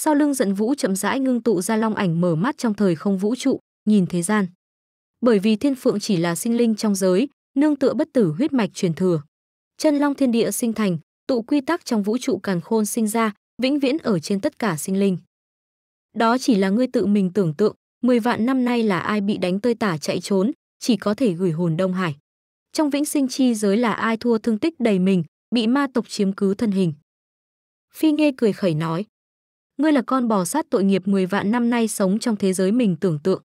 sau lưng giận vũ chậm rãi ngưng tụ ra long ảnh mở mắt trong thời không vũ trụ, nhìn thế gian. Bởi vì thiên phượng chỉ là sinh linh trong giới, nương tựa bất tử huyết mạch truyền thừa. Chân long thiên địa sinh thành, tụ quy tắc trong vũ trụ càn khôn sinh ra, vĩnh viễn ở trên tất cả sinh linh. Đó chỉ là ngươi tự mình tưởng tượng, mười vạn năm nay là ai bị đánh tơi tả chạy trốn, chỉ có thể gửi hồn Đông Hải. Trong vĩnh sinh chi giới là ai thua thương tích đầy mình, bị ma tộc chiếm cứ thân hình. Phi nghe cười khẩy nói, ngươi là con bò sát tội nghiệp 10 vạn năm nay sống trong thế giới mình tưởng tượng.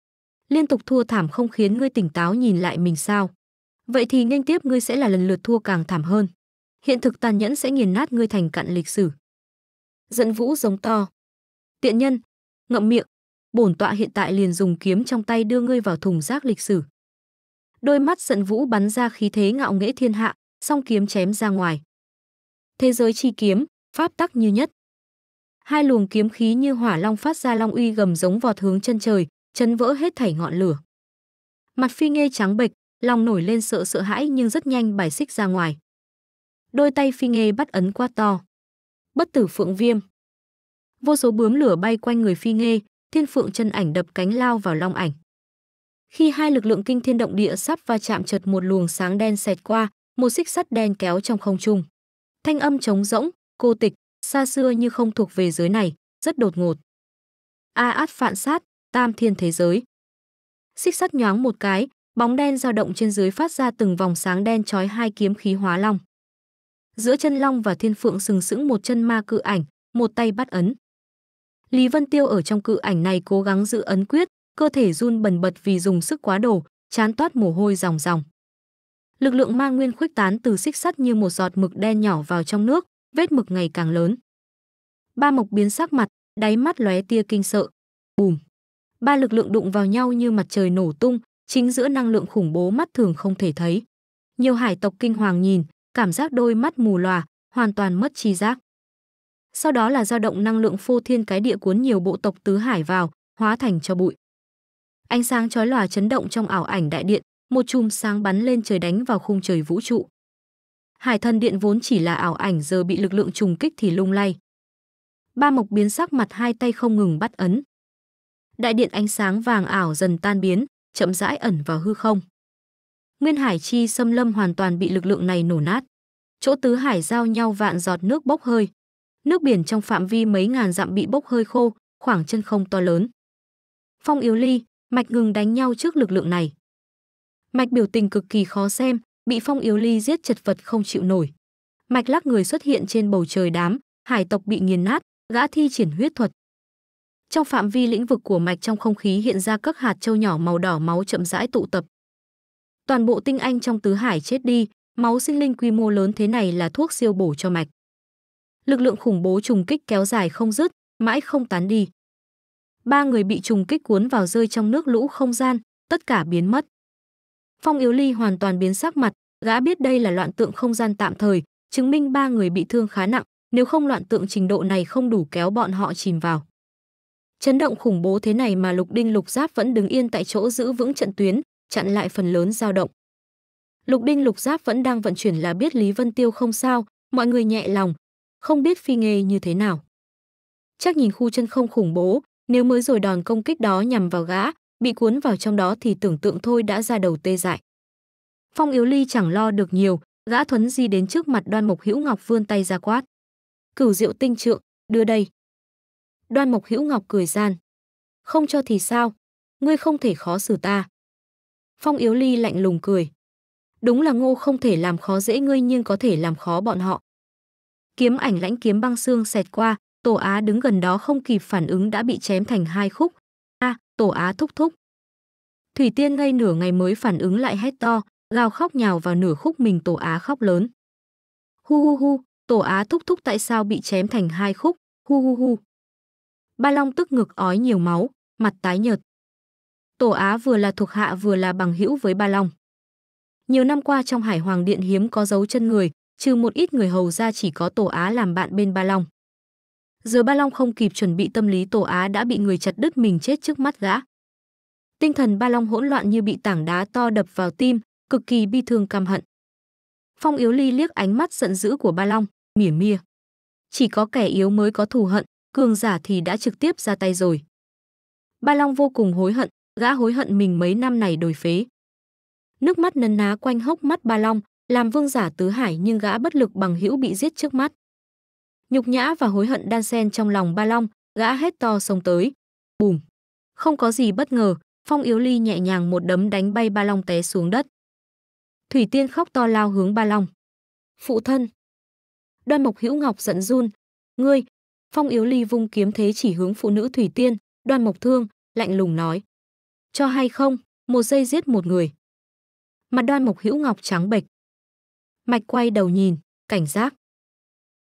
Liên tục thua thảm không khiến ngươi tỉnh táo nhìn lại mình sao? Vậy thì nhanh tiếp ngươi sẽ là lần lượt thua càng thảm hơn. Hiện thực tàn nhẫn sẽ nghiền nát ngươi thành cặn lịch sử. Dẫn vũ giống to. Tiện nhân, ngậm miệng, bổn tọa hiện tại liền dùng kiếm trong tay đưa ngươi vào thùng rác lịch sử. Đôi mắt giận vũ bắn ra khí thế ngạo nghễ thiên hạ, song kiếm chém ra ngoài. Thế giới chi kiếm, pháp tắc như nhất hai luồng kiếm khí như hỏa long phát ra long uy gầm giống vọt hướng chân trời, chấn vỡ hết thảy ngọn lửa. Mặt Phi Nghê trắng bệch, lòng nổi lên sợ sợ hãi nhưng rất nhanh bài xích ra ngoài. Đôi tay Phi Nghê bắt ấn quá to. Bất tử phượng viêm. Vô số bướm lửa bay quanh người Phi Nghê, thiên phượng chân ảnh đập cánh lao vào long ảnh. Khi hai lực lượng kinh thiên động địa sắp va chạm chợt một luồng sáng đen xẹt qua, một xích sắt đen kéo trong không trung. Thanh âm trống rỗng, cô tịch, xa xưa như không thuộc về giới này, rất đột ngột. A át phạn sát, tam thiên thế giới. Xích sắt nhoáng một cái, bóng đen dao động trên dưới phát ra từng vòng sáng đen trói hai kiếm khí hóa long. Giữa chân long và thiên phượng sừng sững một chân ma cự ảnh, một tay bắt ấn. Lý Vân Tiêu ở trong cự ảnh này cố gắng giữ ấn quyết, cơ thể run bần bật vì dùng sức quá đổ, chán toát mồ hôi ròng ròng. Lực lượng ma nguyên khuếch tán từ xích sắt như một giọt mực đen nhỏ vào trong nước, vết mực ngày càng lớn. Ba mộc biến sắc mặt, đáy mắt lóe tia kinh sợ. Bùm! Ba lực lượng đụng vào nhau như mặt trời nổ tung, chính giữa năng lượng khủng bố mắt thường không thể thấy. Nhiều hải tộc kinh hoàng nhìn, cảm giác đôi mắt mù lòa, hoàn toàn mất tri giác. Sau đó là dao động năng lượng phô thiên cái địa cuốn nhiều bộ tộc tứ hải vào, hóa thành cho bụi. Ánh sáng chói lòa chấn động trong ảo ảnh đại điện, một chùm sáng bắn lên trời đánh vào khung trời vũ trụ. Hải thần điện vốn chỉ là ảo ảnh giờ bị lực lượng trùng kích thì lung lay. Ba mộc biến sắc mặt hai tay không ngừng bắt ấn. Đại điện ánh sáng vàng ảo dần tan biến, chậm rãi ẩn vào hư không. Nguyên hải chi xâm lâm hoàn toàn bị lực lượng này nổ nát. Chỗ tứ hải giao nhau vạn giọt nước bốc hơi. Nước biển trong phạm vi mấy ngàn dặm bị bốc hơi khô, khoảng chân không to lớn. Phong yếu ly, mạch ngừng đánh nhau trước lực lượng này. Mạch biểu tình cực kỳ khó xem, bị phong yếu ly giết chật vật không chịu nổi. Mạch lắc người xuất hiện trên bầu trời đám, hải tộc bị nghiền nát, gã thi triển huyết thuật. Trong phạm vi lĩnh vực của mạch trong không khí hiện ra các hạt châu nhỏ màu đỏ máu chậm rãi tụ tập. Toàn bộ tinh anh trong tứ hải chết đi, máu sinh linh quy mô lớn thế này là thuốc siêu bổ cho mạch. Lực lượng khủng bố trùng kích kéo dài không dứt, mãi không tán đi. Ba người bị trùng kích cuốn vào rơi trong nước lũ không gian, tất cả biến mất. Phong Yếu Ly hoàn toàn biến sắc mặt, Gã biết đây là loạn tượng không gian tạm thời, chứng minh ba người bị thương khá nặng, nếu không loạn tượng trình độ này không đủ kéo bọn họ chìm vào. Chấn động khủng bố thế này mà Lục Đinh Lục Giáp vẫn đứng yên tại chỗ giữ vững trận tuyến, chặn lại phần lớn dao động. Lục Đinh Lục Giáp vẫn đang vận chuyển là biết Lý Vân Tiêu không sao, mọi người nhẹ lòng, không biết phi nghề như thế nào. Chắc nhìn khu chân không khủng bố, nếu mới rồi đòn công kích đó nhằm vào gã, bị cuốn vào trong đó thì tưởng tượng thôi đã ra đầu tê dại. Phong Yếu Ly chẳng lo được nhiều, gã thuấn di đến trước mặt Đoan Mộc Hữu Ngọc vươn tay ra quát. Cửu Diệu Tinh Trượng, đưa đây. Đoan Mộc Hữu Ngọc cười gian. Không cho thì sao, ngươi không thể khó xử ta. Phong Yếu Ly lạnh lùng cười. Đúng là ngô không thể làm khó dễ ngươi nhưng có thể làm khó bọn họ. Kiếm ảnh lãnh kiếm băng xương xẹt qua, Tổ Á đứng gần đó không kịp phản ứng đã bị chém thành hai khúc. A, à, Tổ Á thúc thúc. Thủy Tiên ngây nửa ngày mới phản ứng lại hét to, gào khóc nhào vào nửa khúc mình tổ á khóc lớn. Hu hu hu, tổ á thúc thúc tại sao bị chém thành hai khúc, hu hu hu. Ba Long tức ngực ói nhiều máu, mặt tái nhợt. Tổ Á vừa là thuộc hạ vừa là bằng hữu với Ba Long. Nhiều năm qua trong Hải Hoàng Điện hiếm có dấu chân người, trừ một ít người hầu ra chỉ có Tổ Á làm bạn bên Ba Long. Giờ Ba Long không kịp chuẩn bị tâm lý Tổ Á đã bị người chặt đứt mình chết trước mắt gã. Tinh thần Ba Long hỗn loạn như bị tảng đá to đập vào tim, cực kỳ bi thương căm hận. Phong Yếu Ly liếc ánh mắt giận dữ của Ba Long, mỉa mia. Chỉ có kẻ yếu mới có thù hận, cường giả thì đã trực tiếp ra tay rồi. Ba Long vô cùng hối hận, gã hối hận mình mấy năm này đổi phế. Nước mắt nấn ná quanh hốc mắt Ba Long, làm vương giả tứ hải nhưng gã bất lực bằng hữu bị giết trước mắt. Nhục nhã và hối hận đan xen trong lòng Ba Long, gã hết to sông tới. Bùm! Không có gì bất ngờ, Phong Yếu Ly nhẹ nhàng một đấm đánh bay Ba Long té xuống đất. Thủy Tiên khóc to lao hướng Ba Long. Phụ thân. Đoan Mộc Hữu Ngọc giận run. Ngươi. Phong Yếu Ly vung kiếm thế chỉ hướng phụ nữ Thủy Tiên. Đoan Mộc Thương lạnh lùng nói. Cho hay không, một giây giết một người. Mặt Đoan Mộc Hữu Ngọc trắng bệch. Mạch quay đầu nhìn, cảnh giác.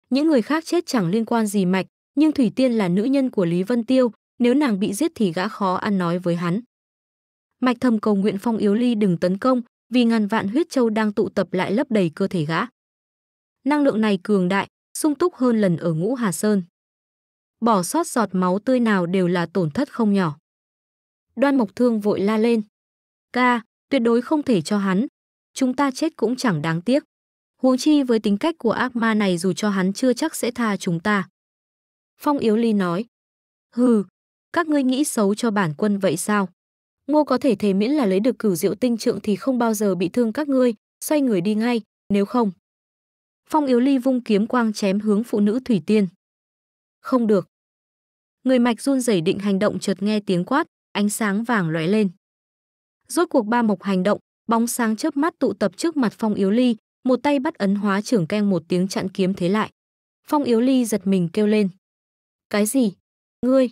Những người khác chết chẳng liên quan gì Mạch, nhưng Thủy Tiên là nữ nhân của Lý Vân Tiêu, nếu nàng bị giết thì gã khó ăn nói với hắn. Mạch thầm cầu nguyện Phong Yếu Ly đừng tấn công, vì ngàn vạn huyết châu đang tụ tập lại lấp đầy cơ thể gã. Năng lượng này cường đại, sung túc hơn lần ở Ngũ Hà Sơn. Bỏ sót giọt máu tươi nào đều là tổn thất không nhỏ. Đoan Mộc Thương vội la lên. Ca, tuyệt đối không thể cho hắn. Chúng ta chết cũng chẳng đáng tiếc. Huống chi với tính cách của ác ma này dù cho hắn chưa chắc sẽ tha chúng ta. Phong Yếu Ly nói. Hừ, các ngươi nghĩ xấu cho bản quân vậy sao? ngô có thể thề miễn là lấy được cửu diệu tinh trượng thì không bao giờ bị thương các ngươi xoay người đi ngay nếu không phong yếu ly vung kiếm quang chém hướng phụ nữ thủy tiên không được người mạch run rẩy định hành động chợt nghe tiếng quát ánh sáng vàng lóe lên rốt cuộc ba mộc hành động bóng sáng chớp mắt tụ tập trước mặt phong yếu ly một tay bắt ấn hóa trưởng keng một tiếng chặn kiếm thế lại phong yếu ly giật mình kêu lên cái gì ngươi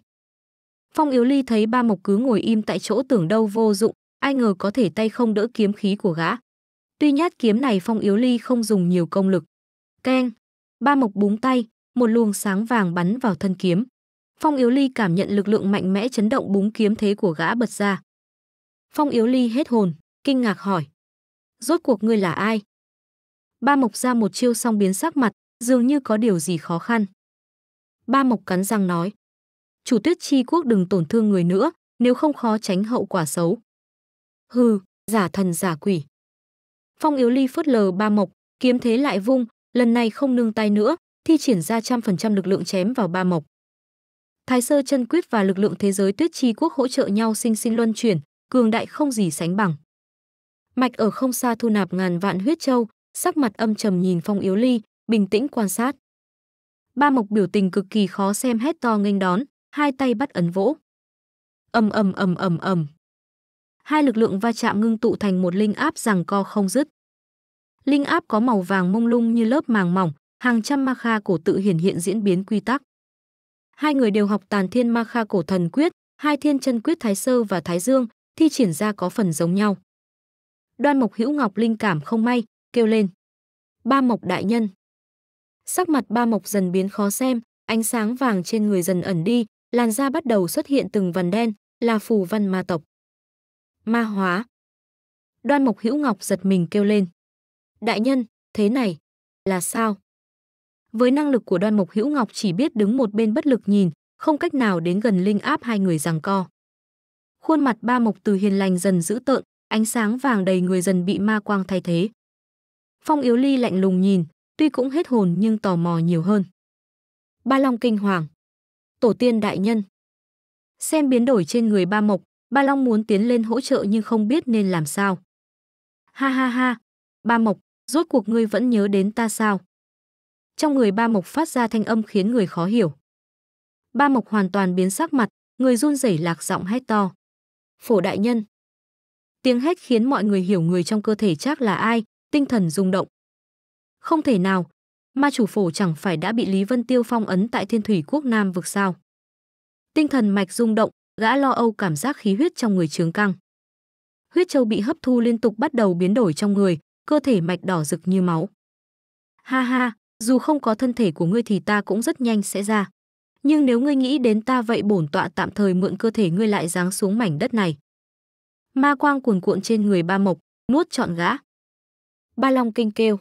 Phong Yếu Ly thấy ba mộc cứ ngồi im tại chỗ tưởng đâu vô dụng, ai ngờ có thể tay không đỡ kiếm khí của gã. Tuy nhát kiếm này Phong Yếu Ly không dùng nhiều công lực. Keng, ba mộc búng tay, một luồng sáng vàng bắn vào thân kiếm. Phong Yếu Ly cảm nhận lực lượng mạnh mẽ chấn động búng kiếm thế của gã bật ra. Phong Yếu Ly hết hồn, kinh ngạc hỏi. Rốt cuộc ngươi là ai? Ba Mộc ra một chiêu xong biến sắc mặt, dường như có điều gì khó khăn. Ba Mộc cắn răng nói chủ tuyết Chi quốc đừng tổn thương người nữa, nếu không khó tránh hậu quả xấu. Hừ, giả thần giả quỷ. Phong yếu ly phớt lờ ba mộc, kiếm thế lại vung, lần này không nương tay nữa, thi triển ra trăm phần trăm lực lượng chém vào ba mộc. Thái sơ chân quyết và lực lượng thế giới tuyết Chi quốc hỗ trợ nhau sinh sinh luân chuyển, cường đại không gì sánh bằng. Mạch ở không xa thu nạp ngàn vạn huyết châu, sắc mặt âm trầm nhìn phong yếu ly, bình tĩnh quan sát. Ba mộc biểu tình cực kỳ khó xem hết to nghênh đón hai tay bắt ấn vỗ. Ầm ầm ầm ầm ầm. Hai lực lượng va chạm ngưng tụ thành một linh áp rằng co không dứt. Linh áp có màu vàng mông lung như lớp màng mỏng, hàng trăm ma kha cổ tự hiển hiện diễn biến quy tắc. Hai người đều học tàn thiên ma kha cổ thần quyết, hai thiên chân quyết thái sơ và thái dương, thi triển ra có phần giống nhau. Đoan Mộc Hữu Ngọc linh cảm không may, kêu lên. Ba Mộc đại nhân. Sắc mặt Ba Mộc dần biến khó xem, ánh sáng vàng trên người dần ẩn đi, làn da bắt đầu xuất hiện từng vằn đen, là phù văn ma tộc. Ma hóa. Đoan Mộc Hữu Ngọc giật mình kêu lên. Đại nhân, thế này, là sao? Với năng lực của Đoan Mộc Hữu Ngọc chỉ biết đứng một bên bất lực nhìn, không cách nào đến gần linh áp hai người giằng co. Khuôn mặt ba mộc từ hiền lành dần dữ tợn, ánh sáng vàng đầy người dần bị ma quang thay thế. Phong Yếu Ly lạnh lùng nhìn, tuy cũng hết hồn nhưng tò mò nhiều hơn. Ba Long kinh hoàng tổ tiên đại nhân. Xem biến đổi trên người ba mộc, ba long muốn tiến lên hỗ trợ nhưng không biết nên làm sao. Ha ha ha, ba mộc, rốt cuộc ngươi vẫn nhớ đến ta sao? Trong người ba mộc phát ra thanh âm khiến người khó hiểu. Ba mộc hoàn toàn biến sắc mặt, người run rẩy lạc giọng hét to. Phổ đại nhân. Tiếng hét khiến mọi người hiểu người trong cơ thể chắc là ai, tinh thần rung động. Không thể nào, ma chủ phổ chẳng phải đã bị Lý Vân Tiêu phong ấn tại Thiên Thủy Quốc Nam vực sao? Tinh thần mạch rung động, gã lo âu cảm giác khí huyết trong người trướng căng. Huyết châu bị hấp thu liên tục bắt đầu biến đổi trong người, cơ thể mạch đỏ rực như máu. Ha ha, dù không có thân thể của ngươi thì ta cũng rất nhanh sẽ ra. Nhưng nếu ngươi nghĩ đến ta vậy bổn tọa tạm thời mượn cơ thể ngươi lại giáng xuống mảnh đất này. Ma quang cuồn cuộn trên người ba mộc, nuốt trọn gã. Ba Long kinh kêu.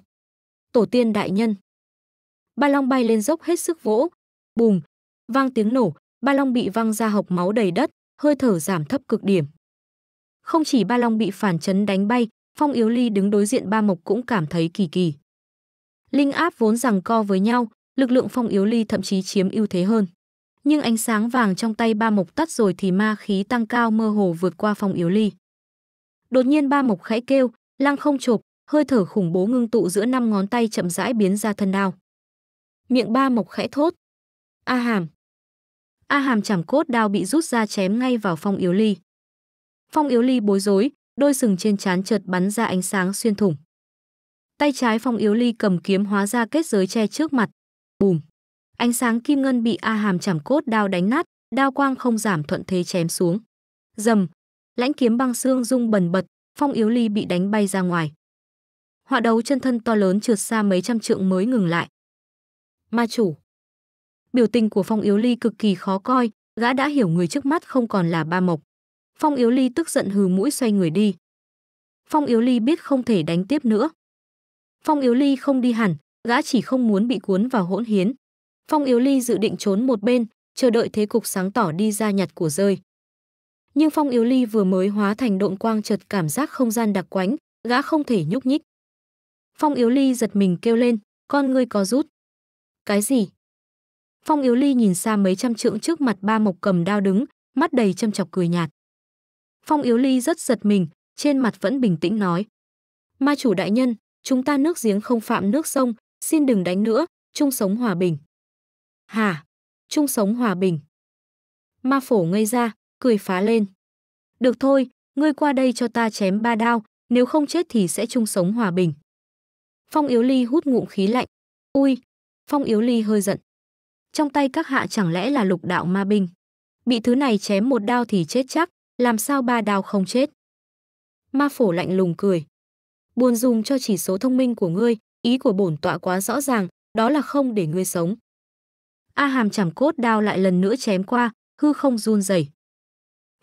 Tổ tiên đại nhân ba long bay lên dốc hết sức vỗ. Bùm, vang tiếng nổ, ba long bị văng ra hộc máu đầy đất, hơi thở giảm thấp cực điểm. Không chỉ ba long bị phản chấn đánh bay, Phong Yếu Ly đứng đối diện ba mộc cũng cảm thấy kỳ kỳ. Linh áp vốn rằng co với nhau, lực lượng Phong Yếu Ly thậm chí chiếm ưu thế hơn. Nhưng ánh sáng vàng trong tay ba mộc tắt rồi thì ma khí tăng cao mơ hồ vượt qua Phong Yếu Ly. Đột nhiên ba mộc khẽ kêu, lăng không chộp, hơi thở khủng bố ngưng tụ giữa năm ngón tay chậm rãi biến ra thân đao. Miệng ba mộc khẽ thốt. A hàm. A hàm chảm cốt đao bị rút ra chém ngay vào phong yếu ly. Phong yếu ly bối rối, đôi sừng trên trán chợt bắn ra ánh sáng xuyên thủng. Tay trái phong yếu ly cầm kiếm hóa ra kết giới che trước mặt. Bùm. Ánh sáng kim ngân bị A hàm chảm cốt đao đánh nát, đao quang không giảm thuận thế chém xuống. Dầm. Lãnh kiếm băng xương rung bần bật, phong yếu ly bị đánh bay ra ngoài. Họa đấu chân thân to lớn trượt xa mấy trăm trượng mới ngừng lại ma chủ. Biểu tình của Phong Yếu Ly cực kỳ khó coi, gã đã hiểu người trước mắt không còn là ba mộc. Phong Yếu Ly tức giận hừ mũi xoay người đi. Phong Yếu Ly biết không thể đánh tiếp nữa. Phong Yếu Ly không đi hẳn, gã chỉ không muốn bị cuốn vào hỗn hiến. Phong Yếu Ly dự định trốn một bên, chờ đợi thế cục sáng tỏ đi ra nhặt của rơi. Nhưng Phong Yếu Ly vừa mới hóa thành độn quang chợt cảm giác không gian đặc quánh, gã không thể nhúc nhích. Phong Yếu Ly giật mình kêu lên, con ngươi có rút. Cái gì? Phong Yếu Ly nhìn xa mấy trăm trượng trước mặt ba mộc cầm đao đứng, mắt đầy châm chọc cười nhạt. Phong Yếu Ly rất giật mình, trên mặt vẫn bình tĩnh nói. Ma chủ đại nhân, chúng ta nước giếng không phạm nước sông, xin đừng đánh nữa, chung sống hòa bình. hà Chung sống hòa bình. Ma phổ ngây ra, cười phá lên. Được thôi, ngươi qua đây cho ta chém ba đao, nếu không chết thì sẽ chung sống hòa bình. Phong Yếu Ly hút ngụm khí lạnh. Ui, Phong Yếu Ly hơi giận. Trong tay các hạ chẳng lẽ là lục đạo ma binh? Bị thứ này chém một đao thì chết chắc, làm sao ba đao không chết? Ma phổ lạnh lùng cười. Buồn dùng cho chỉ số thông minh của ngươi, ý của bổn tọa quá rõ ràng, đó là không để ngươi sống. A hàm chảm cốt đao lại lần nữa chém qua, hư không run rẩy.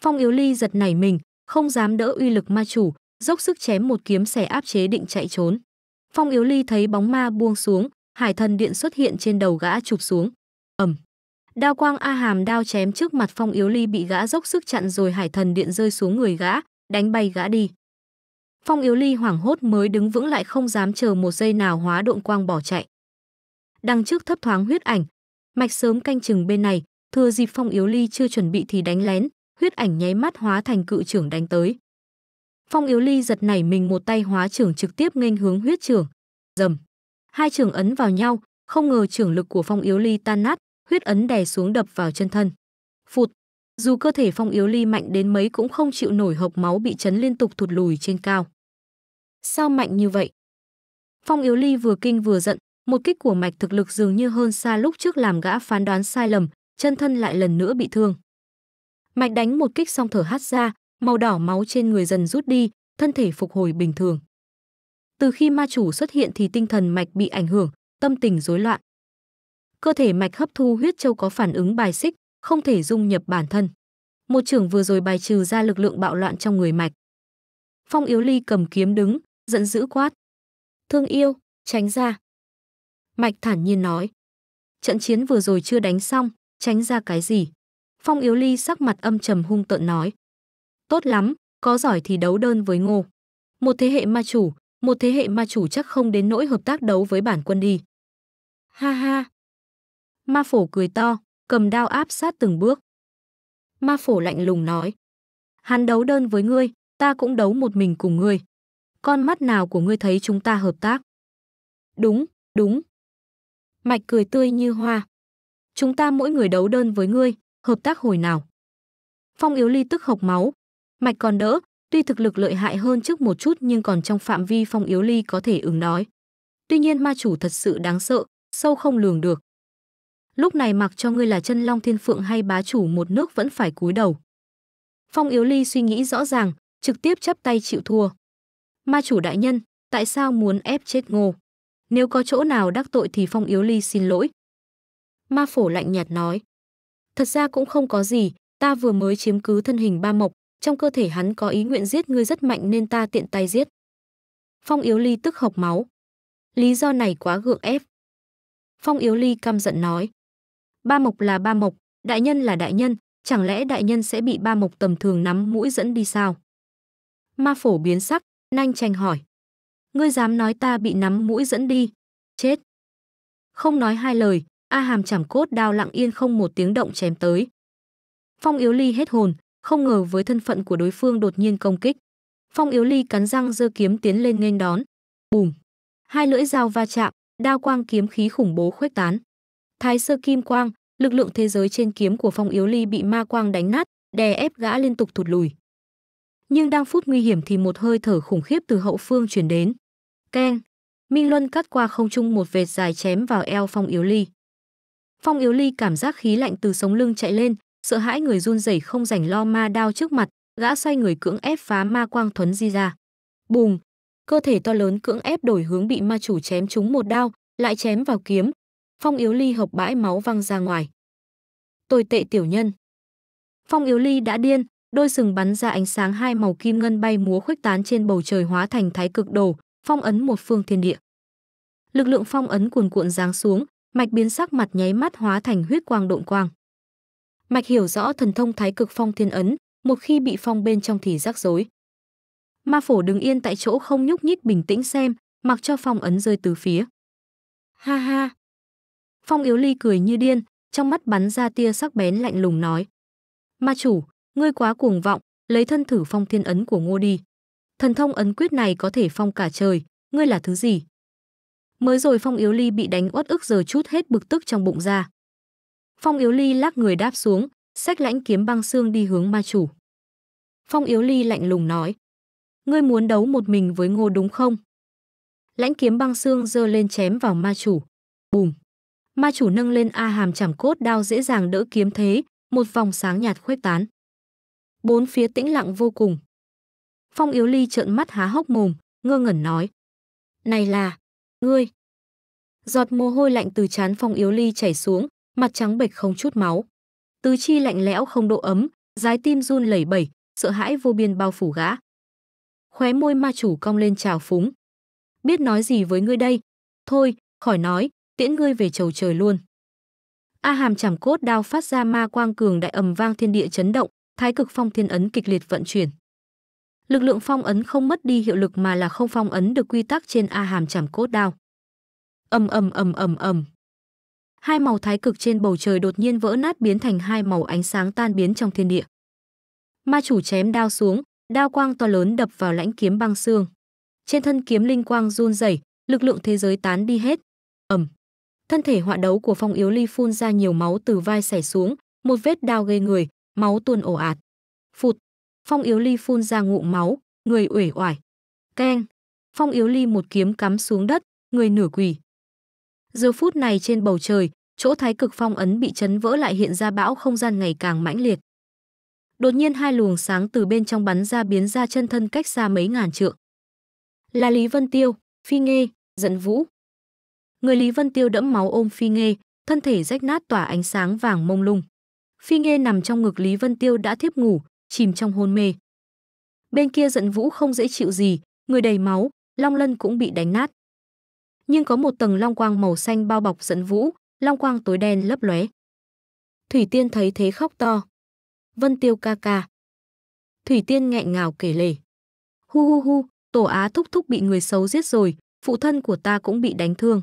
Phong Yếu Ly giật nảy mình, không dám đỡ uy lực ma chủ, dốc sức chém một kiếm xẻ áp chế định chạy trốn. Phong Yếu Ly thấy bóng ma buông xuống, hải thần điện xuất hiện trên đầu gã chụp xuống. ầm. Đao quang A Hàm đao chém trước mặt Phong Yếu Ly bị gã dốc sức chặn rồi hải thần điện rơi xuống người gã, đánh bay gã đi. Phong Yếu Ly hoảng hốt mới đứng vững lại không dám chờ một giây nào hóa độn quang bỏ chạy. Đằng trước thấp thoáng huyết ảnh, mạch sớm canh chừng bên này, thừa dịp Phong Yếu Ly chưa chuẩn bị thì đánh lén, huyết ảnh nháy mắt hóa thành cự trưởng đánh tới. Phong Yếu Ly giật nảy mình một tay hóa trưởng trực tiếp nghênh hướng huyết trưởng. Dầm hai trường ấn vào nhau, không ngờ trưởng lực của Phong Yếu Ly tan nát, huyết ấn đè xuống đập vào chân thân. Phụt, dù cơ thể Phong Yếu Ly mạnh đến mấy cũng không chịu nổi hộp máu bị chấn liên tục thụt lùi trên cao. Sao mạnh như vậy? Phong Yếu Ly vừa kinh vừa giận, một kích của mạch thực lực dường như hơn xa lúc trước làm gã phán đoán sai lầm, chân thân lại lần nữa bị thương. Mạch đánh một kích xong thở hắt ra, màu đỏ máu trên người dần rút đi, thân thể phục hồi bình thường. Từ khi ma chủ xuất hiện thì tinh thần mạch bị ảnh hưởng, tâm tình rối loạn. Cơ thể mạch hấp thu huyết châu có phản ứng bài xích, không thể dung nhập bản thân. Một trưởng vừa rồi bài trừ ra lực lượng bạo loạn trong người mạch. Phong Yếu Ly cầm kiếm đứng, giận dữ quát: "Thương yêu, tránh ra." Mạch thản nhiên nói: "Trận chiến vừa rồi chưa đánh xong, tránh ra cái gì?" Phong Yếu Ly sắc mặt âm trầm hung tợn nói: "Tốt lắm, có giỏi thì đấu đơn với Ngô." Một thế hệ ma chủ, một thế hệ ma chủ chắc không đến nỗi hợp tác đấu với bản quân đi. Ha ha! Ma phổ cười to, cầm đao áp sát từng bước. Ma phổ lạnh lùng nói. Hắn đấu đơn với ngươi, ta cũng đấu một mình cùng ngươi. Con mắt nào của ngươi thấy chúng ta hợp tác? Đúng, đúng. Mạch cười tươi như hoa. Chúng ta mỗi người đấu đơn với ngươi, hợp tác hồi nào? Phong yếu ly tức hộc máu. Mạch còn đỡ, Tuy thực lực lợi hại hơn trước một chút nhưng còn trong phạm vi phong yếu ly có thể ứng nói. Tuy nhiên ma chủ thật sự đáng sợ, sâu không lường được. Lúc này mặc cho ngươi là chân long thiên phượng hay bá chủ một nước vẫn phải cúi đầu. Phong yếu ly suy nghĩ rõ ràng, trực tiếp chấp tay chịu thua. Ma chủ đại nhân, tại sao muốn ép chết ngô? Nếu có chỗ nào đắc tội thì Phong Yếu Ly xin lỗi. Ma phổ lạnh nhạt nói. Thật ra cũng không có gì, ta vừa mới chiếm cứ thân hình ba mộc, trong cơ thể hắn có ý nguyện giết ngươi rất mạnh nên ta tiện tay giết. Phong Yếu Ly tức hộc máu. Lý do này quá gượng ép. Phong Yếu Ly căm giận nói. Ba mộc là ba mộc, đại nhân là đại nhân, chẳng lẽ đại nhân sẽ bị ba mộc tầm thường nắm mũi dẫn đi sao? Ma phổ biến sắc, nanh tranh hỏi. Ngươi dám nói ta bị nắm mũi dẫn đi? Chết! Không nói hai lời, A Hàm chảm cốt đao lặng yên không một tiếng động chém tới. Phong Yếu Ly hết hồn, không ngờ với thân phận của đối phương đột nhiên công kích. Phong Yếu Ly cắn răng giơ kiếm tiến lên nghênh đón. Bùm! Hai lưỡi dao va chạm, đao quang kiếm khí khủng bố khuếch tán. Thái sơ kim quang, lực lượng thế giới trên kiếm của Phong Yếu Ly bị ma quang đánh nát, đè ép gã liên tục thụt lùi. Nhưng đang phút nguy hiểm thì một hơi thở khủng khiếp từ hậu phương chuyển đến. Keng! Minh Luân cắt qua không trung một vệt dài chém vào eo Phong Yếu Ly. Phong Yếu Ly cảm giác khí lạnh từ sống lưng chạy lên, sợ hãi người run rẩy không rảnh lo ma đao trước mặt, gã xoay người cưỡng ép phá ma quang thuấn di ra. Bùng, cơ thể to lớn cưỡng ép đổi hướng bị ma chủ chém trúng một đao, lại chém vào kiếm. Phong Yếu Ly hợp bãi máu văng ra ngoài. Tồi tệ tiểu nhân. Phong Yếu Ly đã điên, đôi sừng bắn ra ánh sáng hai màu kim ngân bay múa khuếch tán trên bầu trời hóa thành thái cực đồ, phong ấn một phương thiên địa. Lực lượng phong ấn cuồn cuộn giáng xuống, mạch biến sắc mặt nháy mắt hóa thành huyết quang độn quang. Mạch hiểu rõ thần thông thái cực phong thiên ấn, một khi bị phong bên trong thì rắc rối. Ma phổ đứng yên tại chỗ không nhúc nhích bình tĩnh xem, mặc cho phong ấn rơi từ phía. Ha ha! Phong yếu ly cười như điên, trong mắt bắn ra tia sắc bén lạnh lùng nói. Ma chủ, ngươi quá cuồng vọng, lấy thân thử phong thiên ấn của ngô đi. Thần thông ấn quyết này có thể phong cả trời, ngươi là thứ gì? Mới rồi phong yếu ly bị đánh uất ức giờ chút hết bực tức trong bụng ra. Phong Yếu Ly lắc người đáp xuống, xách lãnh kiếm băng xương đi hướng ma chủ. Phong Yếu Ly lạnh lùng nói, ngươi muốn đấu một mình với ngô đúng không? Lãnh kiếm băng xương giơ lên chém vào ma chủ. Bùm! Ma chủ nâng lên A hàm chảm cốt đao dễ dàng đỡ kiếm thế, một vòng sáng nhạt khuếch tán. Bốn phía tĩnh lặng vô cùng. Phong Yếu Ly trợn mắt há hốc mồm, ngơ ngẩn nói. Này là, ngươi! Giọt mồ hôi lạnh từ trán Phong Yếu Ly chảy xuống, mặt trắng bệch không chút máu. Tứ chi lạnh lẽo không độ ấm, trái tim run lẩy bẩy, sợ hãi vô biên bao phủ gã. Khóe môi ma chủ cong lên trào phúng. Biết nói gì với ngươi đây? Thôi, khỏi nói, tiễn ngươi về chầu trời luôn. A hàm chảm cốt đao phát ra ma quang cường đại ầm vang thiên địa chấn động, thái cực phong thiên ấn kịch liệt vận chuyển. Lực lượng phong ấn không mất đi hiệu lực mà là không phong ấn được quy tắc trên A hàm chảm cốt đao. Ầm ầm ầm ầm ầm hai màu thái cực trên bầu trời đột nhiên vỡ nát biến thành hai màu ánh sáng tan biến trong thiên địa. Ma chủ chém đao xuống, đao quang to lớn đập vào lãnh kiếm băng xương. Trên thân kiếm linh quang run rẩy, lực lượng thế giới tán đi hết. Ầm. Thân thể họa đấu của Phong Yếu Ly phun ra nhiều máu từ vai xẻ xuống, một vết đao gây người, máu tuôn ồ ạt. Phụt. Phong Yếu Ly phun ra ngụm máu, người uể oải. Keng. Phong Yếu Ly một kiếm cắm xuống đất, người nửa quỳ. Giờ phút này trên bầu trời, chỗ thái cực phong ấn bị chấn vỡ lại hiện ra bão không gian ngày càng mãnh liệt. Đột nhiên hai luồng sáng từ bên trong bắn ra biến ra chân thân cách xa mấy ngàn trượng. Là Lý Vân Tiêu, Phi Nghê, Dẫn Vũ. Người Lý Vân Tiêu đẫm máu ôm Phi Nghê, thân thể rách nát tỏa ánh sáng vàng mông lung. Phi Nghê nằm trong ngực Lý Vân Tiêu đã thiếp ngủ, chìm trong hôn mê. Bên kia Dẫn Vũ không dễ chịu gì, người đầy máu, long lân cũng bị đánh nát nhưng có một tầng long quang màu xanh bao bọc dẫn vũ, long quang tối đen lấp lóe. Thủy Tiên thấy thế khóc to. Vân Tiêu ca ca. Thủy Tiên nghẹn ngào kể lể. Hu hu hu, tổ á thúc thúc bị người xấu giết rồi, phụ thân của ta cũng bị đánh thương.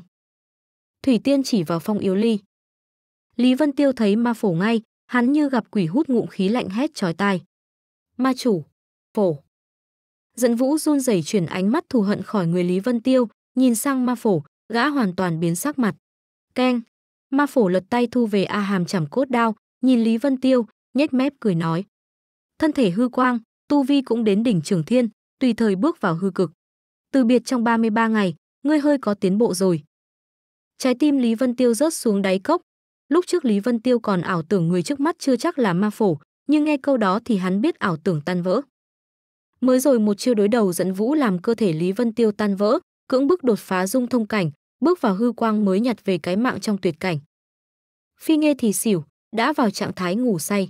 Thủy Tiên chỉ vào phong yếu ly. Lý Vân Tiêu thấy ma phổ ngay, hắn như gặp quỷ hút ngụm khí lạnh hét chói tai. Ma chủ, phổ. Dẫn vũ run rẩy chuyển ánh mắt thù hận khỏi người Lý Vân Tiêu, Nhìn sang ma phổ, gã hoàn toàn biến sắc mặt. Keng! Ma phổ lật tay thu về A hàm chảm cốt đao, nhìn Lý Vân Tiêu, nhếch mép cười nói. Thân thể hư quang, tu vi cũng đến đỉnh trường thiên, tùy thời bước vào hư cực. Từ biệt trong 33 ngày, ngươi hơi có tiến bộ rồi. Trái tim Lý Vân Tiêu rớt xuống đáy cốc. Lúc trước Lý Vân Tiêu còn ảo tưởng người trước mắt chưa chắc là ma phổ, nhưng nghe câu đó thì hắn biết ảo tưởng tan vỡ. Mới rồi một chiêu đối đầu dẫn vũ làm cơ thể Lý Vân Tiêu tan vỡ, cưỡng bức đột phá dung thông cảnh, bước vào hư quang mới nhặt về cái mạng trong tuyệt cảnh. Phi Nghê thì xỉu, đã vào trạng thái ngủ say.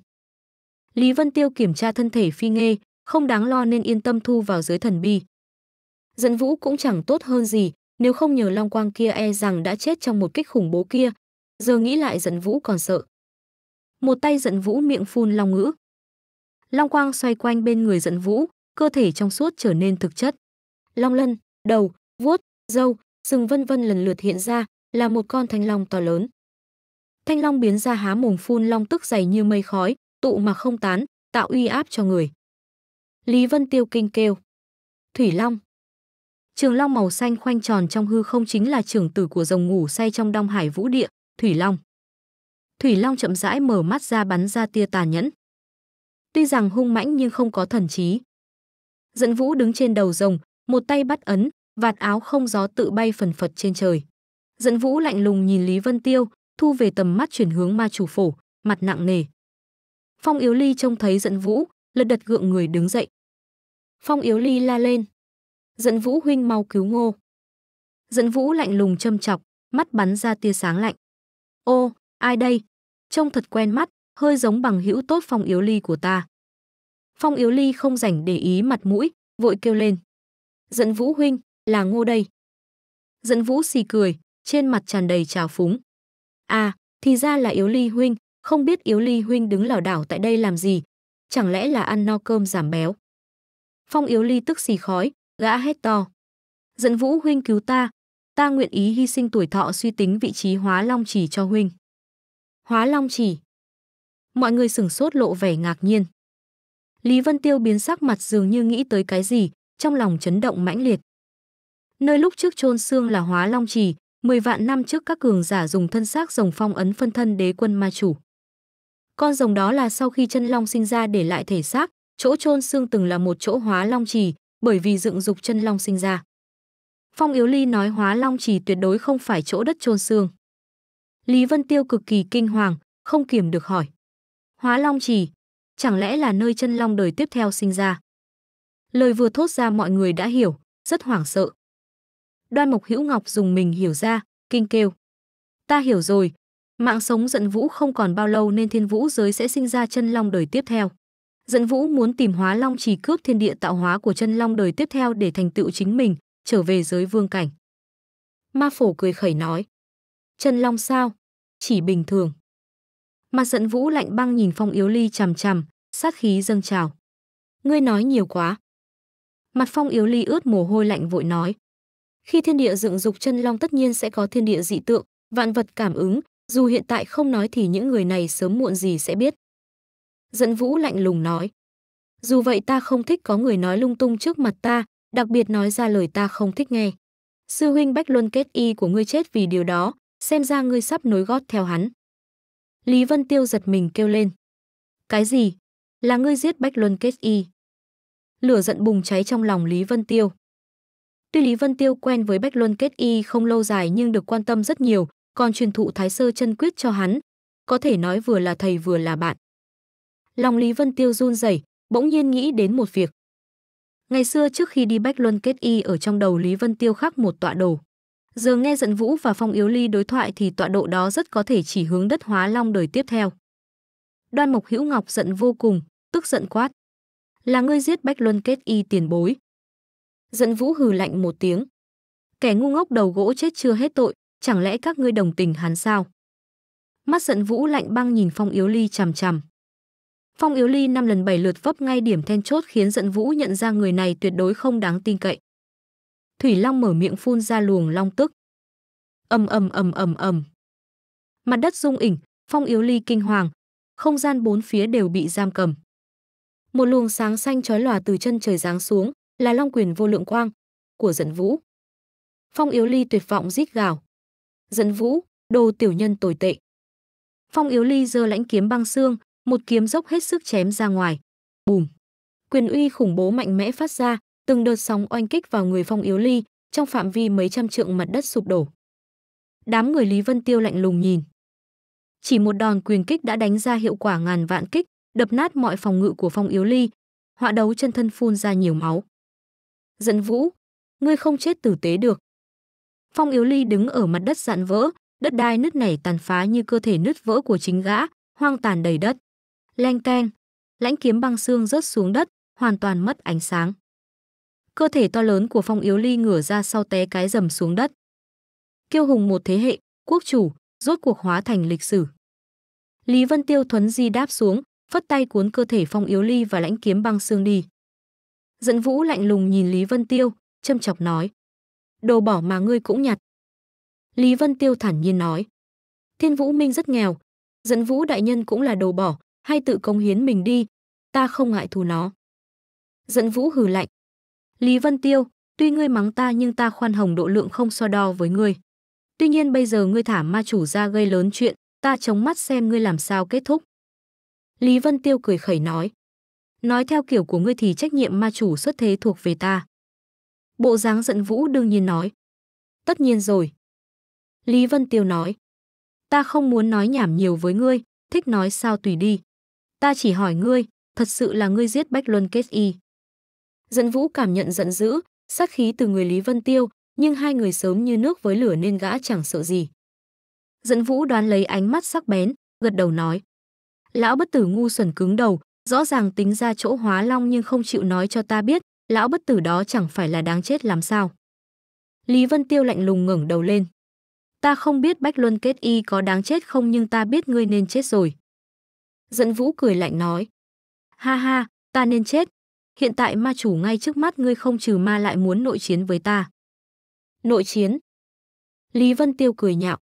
Lý Vân Tiêu kiểm tra thân thể Phi Nghê, không đáng lo nên yên tâm thu vào giới thần bi. Dẫn Vũ cũng chẳng tốt hơn gì, nếu không nhờ Long Quang kia e rằng đã chết trong một kích khủng bố kia. Giờ nghĩ lại Dẫn Vũ còn sợ. Một tay Dẫn Vũ miệng phun long ngữ. Long Quang xoay quanh bên người Dẫn Vũ, cơ thể trong suốt trở nên thực chất. Long lân, đầu, vuốt, râu, sừng vân vân lần lượt hiện ra, là một con thanh long to lớn. Thanh long biến ra há mồm phun long tức dày như mây khói, tụ mà không tán, tạo uy áp cho người. Lý Vân Tiêu kinh kêu. Thủy Long. Trường Long màu xanh khoanh tròn trong hư không chính là trưởng tử của rồng ngủ say trong Đông Hải Vũ Địa, Thủy Long. Thủy Long chậm rãi mở mắt ra bắn ra tia tàn nhẫn. Tuy rằng hung mãnh nhưng không có thần trí. Dẫn Vũ đứng trên đầu rồng, một tay bắt ấn, vạt áo không gió tự bay phần phật trên trời. Dẫn Vũ lạnh lùng nhìn Lý Vân Tiêu, thu về tầm mắt chuyển hướng ma chủ phổ, mặt nặng nề. Phong Yếu Ly trông thấy Dẫn Vũ, lật đật gượng người đứng dậy. Phong Yếu Ly la lên. Dẫn Vũ huynh mau cứu ngô. Dẫn Vũ lạnh lùng châm chọc, mắt bắn ra tia sáng lạnh. Ô, ai đây? Trông thật quen mắt, hơi giống bằng hữu tốt Phong Yếu Ly của ta. Phong Yếu Ly không rảnh để ý mặt mũi, vội kêu lên. Dẫn Vũ huynh, là ngô đây. Dẫn vũ xì cười, trên mặt tràn đầy trào phúng. À, thì ra là Yếu Ly Huynh, không biết Yếu Ly Huynh đứng lảo đảo tại đây làm gì, chẳng lẽ là ăn no cơm giảm béo. Phong Yếu Ly tức xì khói, gã hét to. Dẫn vũ Huynh cứu ta, ta nguyện ý hy sinh tuổi thọ suy tính vị trí hóa long chỉ cho Huynh. Hóa long chỉ. Mọi người sửng sốt lộ vẻ ngạc nhiên. Lý Vân Tiêu biến sắc mặt dường như nghĩ tới cái gì, trong lòng chấn động mãnh liệt nơi lúc trước chôn xương là Hóa Long Trì, 10 vạn năm trước các cường giả dùng thân xác rồng phong ấn phân thân đế quân ma chủ. Con rồng đó là sau khi chân long sinh ra để lại thể xác, chỗ chôn xương từng là một chỗ Hóa Long Trì, bởi vì dựng dục chân long sinh ra. Phong Yếu Ly nói Hóa Long Trì tuyệt đối không phải chỗ đất chôn xương. Lý Vân Tiêu cực kỳ kinh hoàng, không kiểm được hỏi. Hóa Long Trì, chẳng lẽ là nơi chân long đời tiếp theo sinh ra? Lời vừa thốt ra mọi người đã hiểu, rất hoảng sợ. Đoan Mộc Hữu Ngọc dùng mình hiểu ra, kinh kêu. Ta hiểu rồi, mạng sống giận vũ không còn bao lâu nên thiên vũ giới sẽ sinh ra chân long đời tiếp theo. Dẫn Vũ muốn tìm Hóa Long chỉ cướp thiên địa tạo hóa của chân long đời tiếp theo để thành tựu chính mình, trở về giới vương cảnh. Ma Phổ cười khẩy nói: "Chân long sao? Chỉ bình thường." Mặt Dẫn Vũ lạnh băng nhìn Phong Yếu Ly chằm chằm, sát khí dâng trào. "Ngươi nói nhiều quá." Mặt Phong Yếu Ly ướt mồ hôi lạnh vội nói: khi thiên địa dựng dục chân long tất nhiên sẽ có thiên địa dị tượng, vạn vật cảm ứng, dù hiện tại không nói thì những người này sớm muộn gì sẽ biết. Dẫn Vũ lạnh lùng nói. Dù vậy ta không thích có người nói lung tung trước mặt ta, đặc biệt nói ra lời ta không thích nghe. Sư huynh Bách Luân kết y của ngươi chết vì điều đó, xem ra ngươi sắp nối gót theo hắn. Lý Vân Tiêu giật mình kêu lên. Cái gì? Là ngươi giết Bách Luân kết y. Lửa giận bùng cháy trong lòng Lý Vân Tiêu. Tuy Lý Vân Tiêu quen với Bách Luân Kết Y không lâu dài nhưng được quan tâm rất nhiều, còn truyền thụ Thái Sơ chân quyết cho hắn, có thể nói vừa là thầy vừa là bạn. Lòng Lý Vân Tiêu run rẩy, bỗng nhiên nghĩ đến một việc. Ngày xưa trước khi đi Bách Luân Kết Y ở trong đầu Lý Vân Tiêu khắc một tọa đồ. Giờ nghe giận Vũ và Phong Yếu Ly đối thoại thì tọa độ đó rất có thể chỉ hướng đất Hóa Long đời tiếp theo. Đoan Mộc Hữu Ngọc giận vô cùng, tức giận quát: "Là ngươi giết Bách Luân Kết Y tiền bối, Dẫn Vũ hừ lạnh một tiếng. Kẻ ngu ngốc đầu gỗ chết chưa hết tội, chẳng lẽ các ngươi đồng tình hắn sao? Mắt Dẫn Vũ lạnh băng nhìn Phong Yếu Ly chằm chằm. Phong Yếu Ly năm lần bảy lượt vấp ngay điểm then chốt khiến Dẫn Vũ nhận ra người này tuyệt đối không đáng tin cậy. Thủy Long mở miệng phun ra luồng long tức. Ầm ầm ầm ầm ầm. Mặt đất rung ỉnh, Phong Yếu Ly kinh hoàng, không gian bốn phía đều bị giam cầm. Một luồng sáng xanh chói lòa từ chân trời giáng xuống, là long quyền vô lượng quang của Dận Vũ. Phong Yếu Ly tuyệt vọng rít gào. Dận Vũ, đồ tiểu nhân tồi tệ. Phong Yếu Ly giơ lãnh kiếm băng xương, một kiếm dốc hết sức chém ra ngoài. Bùm. Quyền uy khủng bố mạnh mẽ phát ra, từng đợt sóng oanh kích vào người Phong Yếu Ly, trong phạm vi mấy trăm trượng mặt đất sụp đổ. Đám người Lý Vân Tiêu lạnh lùng nhìn. Chỉ một đòn quyền kích đã đánh ra hiệu quả ngàn vạn kích, đập nát mọi phòng ngự của Phong Yếu Ly. Họa đấu chân thân phun ra nhiều máu. Dẫn Vũ, ngươi không chết tử tế được. Phong Yếu Ly đứng ở mặt đất dạn vỡ, đất đai nứt nảy tàn phá như cơ thể nứt vỡ của chính gã, hoang tàn đầy đất. Leng keng, lãnh kiếm băng xương rớt xuống đất, hoàn toàn mất ánh sáng. Cơ thể to lớn của Phong Yếu Ly ngửa ra sau té cái dầm xuống đất. Kiêu hùng một thế hệ, quốc chủ, rốt cuộc hóa thành lịch sử. Lý Vân Tiêu thuấn di đáp xuống, phất tay cuốn cơ thể Phong Yếu Ly và lãnh kiếm băng xương đi. Dẫn Vũ lạnh lùng nhìn Lý Vân Tiêu, châm chọc nói. Đồ bỏ mà ngươi cũng nhặt. Lý Vân Tiêu thản nhiên nói. Thiên Vũ Minh rất nghèo. Dẫn Vũ đại nhân cũng là đồ bỏ, hay tự công hiến mình đi. Ta không ngại thù nó. Dẫn Vũ hừ lạnh. Lý Vân Tiêu, tuy ngươi mắng ta nhưng ta khoan hồng độ lượng không so đo với ngươi. Tuy nhiên bây giờ ngươi thả ma chủ ra gây lớn chuyện, ta chống mắt xem ngươi làm sao kết thúc. Lý Vân Tiêu cười khẩy nói nói theo kiểu của ngươi thì trách nhiệm ma chủ xuất thế thuộc về ta. Bộ dáng giận vũ đương nhiên nói. Tất nhiên rồi. Lý Vân Tiêu nói. Ta không muốn nói nhảm nhiều với ngươi, thích nói sao tùy đi. Ta chỉ hỏi ngươi, thật sự là ngươi giết Bách Luân Kết Y. giận Vũ cảm nhận giận dữ, sát khí từ người Lý Vân Tiêu, nhưng hai người sớm như nước với lửa nên gã chẳng sợ gì. giận Vũ đoán lấy ánh mắt sắc bén, gật đầu nói. Lão bất tử ngu xuẩn cứng đầu, rõ ràng tính ra chỗ hóa long nhưng không chịu nói cho ta biết, lão bất tử đó chẳng phải là đáng chết làm sao. Lý Vân Tiêu lạnh lùng ngẩng đầu lên. Ta không biết Bách Luân Kết Y có đáng chết không nhưng ta biết ngươi nên chết rồi. Dẫn Vũ cười lạnh nói. Ha ha, ta nên chết. Hiện tại ma chủ ngay trước mắt ngươi không trừ ma lại muốn nội chiến với ta. Nội chiến? Lý Vân Tiêu cười nhạo.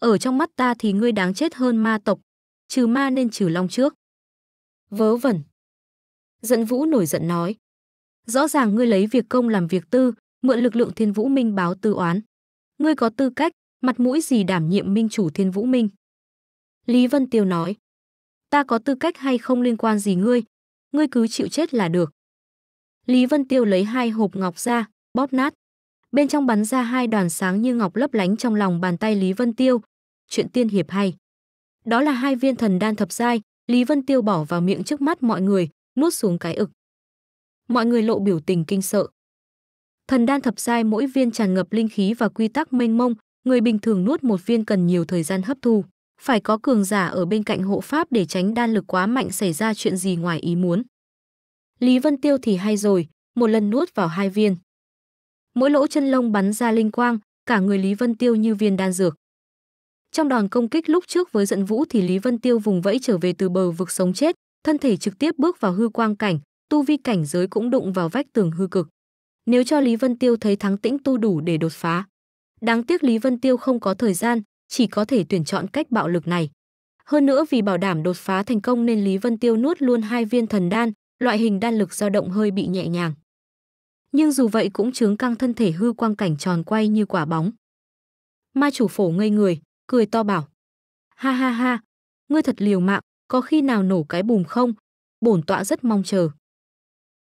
Ở trong mắt ta thì ngươi đáng chết hơn ma tộc. Trừ ma nên trừ long trước. Vớ vẩn. Dẫn Vũ nổi giận nói. Rõ ràng ngươi lấy việc công làm việc tư, mượn lực lượng Thiên Vũ Minh báo tư oán. Ngươi có tư cách, mặt mũi gì đảm nhiệm minh chủ Thiên Vũ Minh? Lý Vân Tiêu nói. Ta có tư cách hay không liên quan gì ngươi, ngươi cứ chịu chết là được. Lý Vân Tiêu lấy hai hộp ngọc ra, bóp nát. Bên trong bắn ra hai đoàn sáng như ngọc lấp lánh trong lòng bàn tay Lý Vân Tiêu. Chuyện tiên hiệp hay. Đó là hai viên thần đan thập giai, Lý Vân Tiêu bỏ vào miệng trước mắt mọi người, nuốt xuống cái ực. Mọi người lộ biểu tình kinh sợ. Thần đan thập giai mỗi viên tràn ngập linh khí và quy tắc mênh mông, người bình thường nuốt một viên cần nhiều thời gian hấp thu, phải có cường giả ở bên cạnh hộ pháp để tránh đan lực quá mạnh xảy ra chuyện gì ngoài ý muốn. Lý Vân Tiêu thì hay rồi, một lần nuốt vào hai viên. Mỗi lỗ chân lông bắn ra linh quang, cả người Lý Vân Tiêu như viên đan dược. Trong đòn công kích lúc trước với giận vũ thì Lý Vân Tiêu vùng vẫy trở về từ bờ vực sống chết, thân thể trực tiếp bước vào hư quang cảnh, tu vi cảnh giới cũng đụng vào vách tường hư cực. Nếu cho Lý Vân Tiêu thấy thắng tĩnh tu đủ để đột phá. Đáng tiếc Lý Vân Tiêu không có thời gian, chỉ có thể tuyển chọn cách bạo lực này. Hơn nữa vì bảo đảm đột phá thành công nên Lý Vân Tiêu nuốt luôn hai viên thần đan, loại hình đan lực dao động hơi bị nhẹ nhàng. Nhưng dù vậy cũng chướng căng thân thể hư quang cảnh tròn quay như quả bóng. Ma chủ phổ ngây người, cười to bảo. Ha ha ha, ngươi thật liều mạng, có khi nào nổ cái bùm không? Bổn tọa rất mong chờ.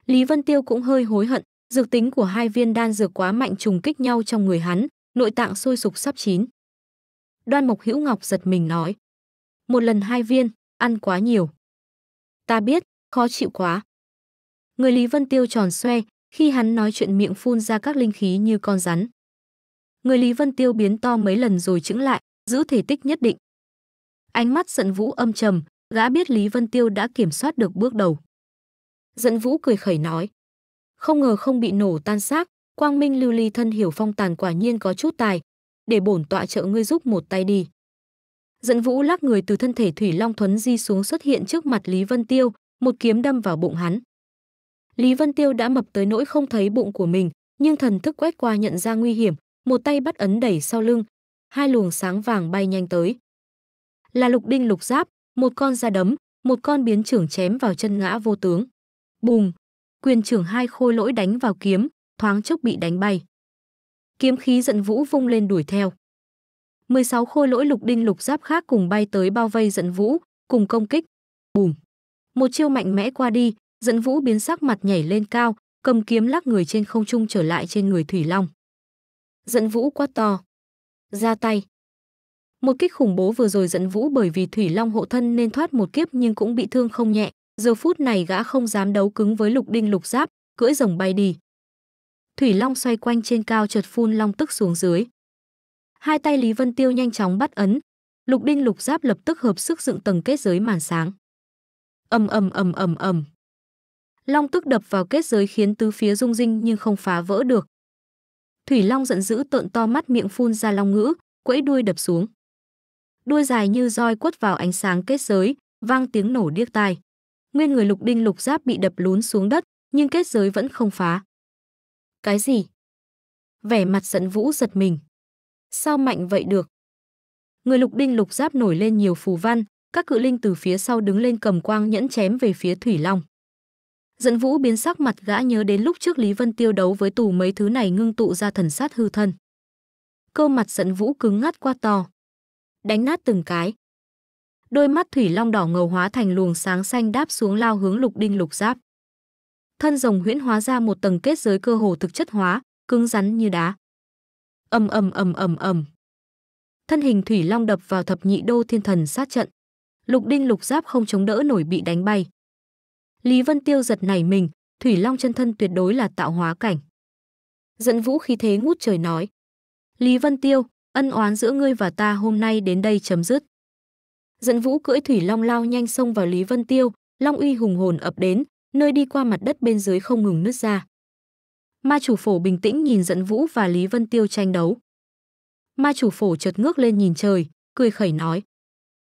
Lý Vân Tiêu cũng hơi hối hận, dược tính của hai viên đan dược quá mạnh trùng kích nhau trong người hắn, nội tạng sôi sục sắp chín. Đoan Mộc Hữu Ngọc giật mình nói. Một lần hai viên, ăn quá nhiều. Ta biết, khó chịu quá. Người Lý Vân Tiêu tròn xoe, khi hắn nói chuyện miệng phun ra các linh khí như con rắn. Người Lý Vân Tiêu biến to mấy lần rồi chững lại, giữ thể tích nhất định. Ánh mắt giận vũ âm trầm, gã biết Lý Vân Tiêu đã kiểm soát được bước đầu. Dẫn vũ cười khẩy nói. Không ngờ không bị nổ tan xác, quang minh lưu ly thân hiểu phong tàn quả nhiên có chút tài, để bổn tọa trợ ngươi giúp một tay đi. Dẫn vũ lắc người từ thân thể Thủy Long Thuấn di xuống xuất hiện trước mặt Lý Vân Tiêu, một kiếm đâm vào bụng hắn. Lý Vân Tiêu đã mập tới nỗi không thấy bụng của mình, nhưng thần thức quét qua nhận ra nguy hiểm, một tay bắt ấn đẩy sau lưng, hai luồng sáng vàng bay nhanh tới. Là lục đinh lục giáp, một con ra đấm, một con biến trưởng chém vào chân ngã vô tướng. Bùm, quyền trưởng hai khôi lỗi đánh vào kiếm, thoáng chốc bị đánh bay. Kiếm khí giận vũ vung lên đuổi theo. 16 khôi lỗi lục đinh lục giáp khác cùng bay tới bao vây giận vũ, cùng công kích. Bùm. Một chiêu mạnh mẽ qua đi, giận vũ biến sắc mặt nhảy lên cao, cầm kiếm lắc người trên không trung trở lại trên người Thủy Long. giận vũ quát to ra tay. Một kích khủng bố vừa rồi dẫn Vũ bởi vì Thủy Long hộ thân nên thoát một kiếp nhưng cũng bị thương không nhẹ, giờ phút này gã không dám đấu cứng với Lục Đinh Lục Giáp, cưỡi rồng bay đi. Thủy Long xoay quanh trên cao chợt phun long tức xuống dưới. Hai tay Lý Vân Tiêu nhanh chóng bắt ấn, Lục Đinh Lục Giáp lập tức hợp sức dựng tầng kết giới màn sáng. Ầm ầm ầm ầm ầm. Long tức đập vào kết giới khiến tứ phía rung rinh nhưng không phá vỡ được, Thủy Long giận dữ tợn to mắt miệng phun ra long ngữ, quẫy đuôi đập xuống. Đuôi dài như roi quất vào ánh sáng kết giới, vang tiếng nổ điếc tai. Nguyên người Lục Đinh Lục Giáp bị đập lún xuống đất, nhưng kết giới vẫn không phá. Cái gì? Vẻ mặt giận Vũ giật mình. Sao mạnh vậy được? Người Lục Đinh Lục Giáp nổi lên nhiều phù văn, các cự linh từ phía sau đứng lên cầm quang nhẫn chém về phía Thủy Long. Dẫn Vũ biến sắc mặt gã nhớ đến lúc trước Lý Vân Tiêu đấu với tù mấy thứ này ngưng tụ ra thần sát hư thân. Cơ mặt Dẫn Vũ cứng ngắt qua to. Đánh nát từng cái. Đôi mắt thủy long đỏ ngầu hóa thành luồng sáng xanh đáp xuống lao hướng lục đinh lục giáp. Thân rồng huyễn hóa ra một tầng kết giới cơ hồ thực chất hóa, cứng rắn như đá. Ầm ầm ầm ầm ầm. Thân hình thủy long đập vào thập nhị đô thiên thần sát trận. Lục đinh lục giáp không chống đỡ nổi bị đánh bay Lý Vân Tiêu giật nảy mình, Thủy Long chân thân tuyệt đối là tạo hóa cảnh. Dẫn Vũ khí thế ngút trời nói: "Lý Vân Tiêu, ân oán giữa ngươi và ta hôm nay đến đây chấm dứt." Dẫn Vũ cưỡi Thủy Long lao nhanh xông vào Lý Vân Tiêu, long uy hùng hồn ập đến, nơi đi qua mặt đất bên dưới không ngừng nứt ra. Ma chủ phổ bình tĩnh nhìn Dẫn Vũ và Lý Vân Tiêu tranh đấu. Ma chủ phổ chợt ngước lên nhìn trời, cười khẩy nói: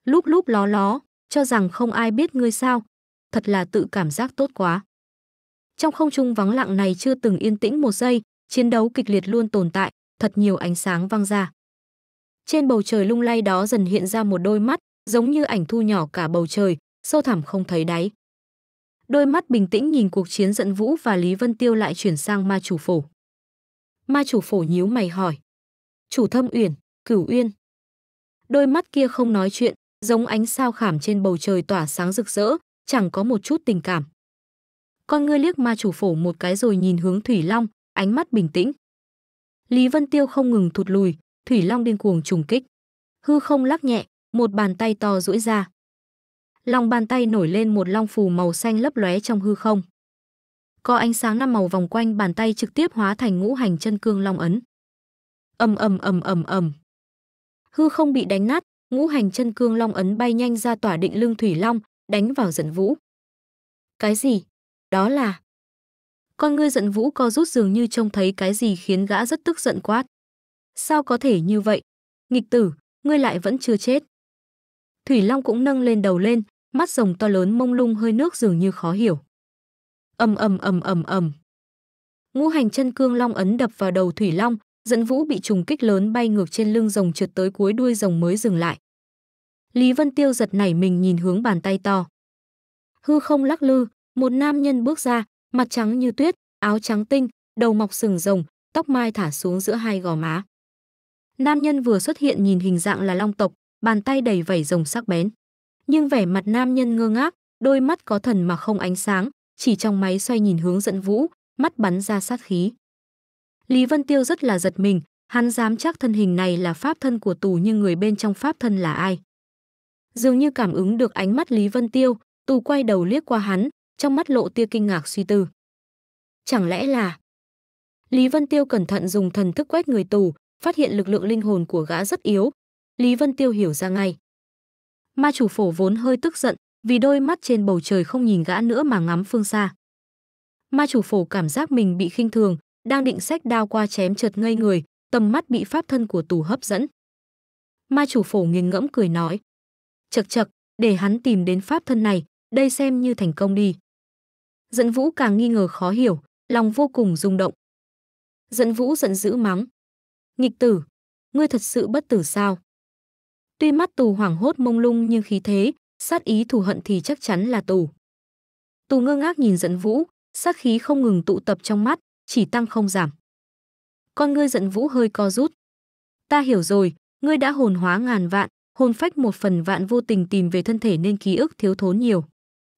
"Lúc lúc ló ló, cho rằng không ai biết ngươi sao, thật là tự cảm giác tốt quá. Trong không trung vắng lặng này chưa từng yên tĩnh một giây, chiến đấu kịch liệt luôn tồn tại, thật nhiều ánh sáng văng ra. Trên bầu trời lung lay đó dần hiện ra một đôi mắt, giống như ảnh thu nhỏ cả bầu trời, sâu thẳm không thấy đáy. Đôi mắt bình tĩnh nhìn cuộc chiến giận vũ và Lý Vân Tiêu lại chuyển sang ma chủ phổ. Ma chủ phổ nhíu mày hỏi. Chủ thâm uyển, cửu uyên. Đôi mắt kia không nói chuyện, giống ánh sao khảm trên bầu trời tỏa sáng rực rỡ, chẳng có một chút tình cảm. Con ngươi liếc ma chủ phổ một cái rồi nhìn hướng Thủy Long, ánh mắt bình tĩnh. Lý Vân Tiêu không ngừng thụt lùi, Thủy Long điên cuồng trùng kích. Hư không lắc nhẹ, một bàn tay to duỗi ra. Lòng bàn tay nổi lên một long phù màu xanh lấp lóe trong hư không. Có ánh sáng năm màu vòng quanh bàn tay trực tiếp hóa thành ngũ hành chân cương long ấn. Ầm ầm ầm ầm ầm. Hư không bị đánh nát, ngũ hành chân cương long ấn bay nhanh ra tỏa định lưng thủy long, đánh vào giận vũ. Cái gì? Đó là... Con ngươi giận vũ co rút dường như trông thấy cái gì khiến gã rất tức giận quát. Sao có thể như vậy? Nghịch tử, ngươi lại vẫn chưa chết. Thủy Long cũng nâng lên đầu lên, mắt rồng to lớn mông lung hơi nước dường như khó hiểu. Ầm ầm ầm ầm ầm. Ngũ hành chân cương long ấn đập vào đầu Thủy Long, giận vũ bị trùng kích lớn bay ngược trên lưng rồng trượt tới cuối đuôi rồng mới dừng lại. Lý Vân Tiêu giật nảy mình nhìn hướng bàn tay to. Hư không lắc lư, một nam nhân bước ra, mặt trắng như tuyết, áo trắng tinh, đầu mọc sừng rồng, tóc mai thả xuống giữa hai gò má. Nam nhân vừa xuất hiện nhìn hình dạng là long tộc, bàn tay đầy vảy rồng sắc bén. Nhưng vẻ mặt nam nhân ngơ ngác, đôi mắt có thần mà không ánh sáng, chỉ trong máy xoay nhìn hướng dẫn vũ, mắt bắn ra sát khí. Lý Vân Tiêu rất là giật mình, hắn dám chắc thân hình này là pháp thân của tù nhưng người bên trong pháp thân là ai. Dường như cảm ứng được ánh mắt Lý Vân Tiêu, Tù quay đầu liếc qua hắn, trong mắt lộ tia kinh ngạc suy tư. Chẳng lẽ là... Lý Vân Tiêu cẩn thận dùng thần thức quét người tù, phát hiện lực lượng linh hồn của gã rất yếu. Lý Vân Tiêu hiểu ra ngay. Ma chủ phổ vốn hơi tức giận, vì đôi mắt trên bầu trời không nhìn gã nữa mà ngắm phương xa. Ma chủ phổ cảm giác mình bị khinh thường, đang định sách đao qua chém chợt ngây người, tầm mắt bị pháp thân của tù hấp dẫn. Ma chủ phổ nghiêng ngẫm cười nói, chật chật, để hắn tìm đến pháp thân này, đây xem như thành công đi. Dẫn vũ càng nghi ngờ khó hiểu, lòng vô cùng rung động. Dẫn vũ giận dữ mắng. Nghịch tử, ngươi thật sự bất tử sao? Tuy mắt tù hoảng hốt mông lung nhưng khí thế, sát ý thù hận thì chắc chắn là tù. Tù ngơ ngác nhìn dẫn vũ, sát khí không ngừng tụ tập trong mắt, chỉ tăng không giảm. Con ngươi giận vũ hơi co rút. Ta hiểu rồi, ngươi đã hồn hóa ngàn vạn, hôn phách một phần vạn vô tình tìm về thân thể nên ký ức thiếu thốn nhiều.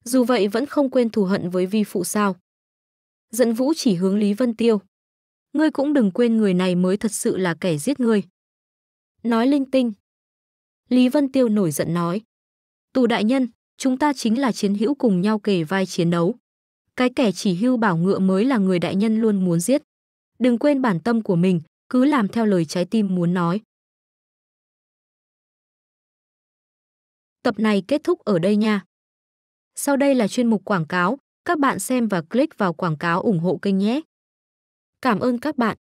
Dù vậy vẫn không quên thù hận với vi phụ sao. Dẫn vũ chỉ hướng Lý Vân Tiêu. Ngươi cũng đừng quên người này mới thật sự là kẻ giết ngươi. Nói linh tinh. Lý Vân Tiêu nổi giận nói. Tù đại nhân, chúng ta chính là chiến hữu cùng nhau kề vai chiến đấu. Cái kẻ chỉ hưu bảo ngựa mới là người đại nhân luôn muốn giết. Đừng quên bản tâm của mình, cứ làm theo lời trái tim muốn nói. Tập này kết thúc ở đây nha. Sau đây là chuyên mục quảng cáo, các bạn xem và click vào quảng cáo ủng hộ kênh nhé. Cảm ơn các bạn.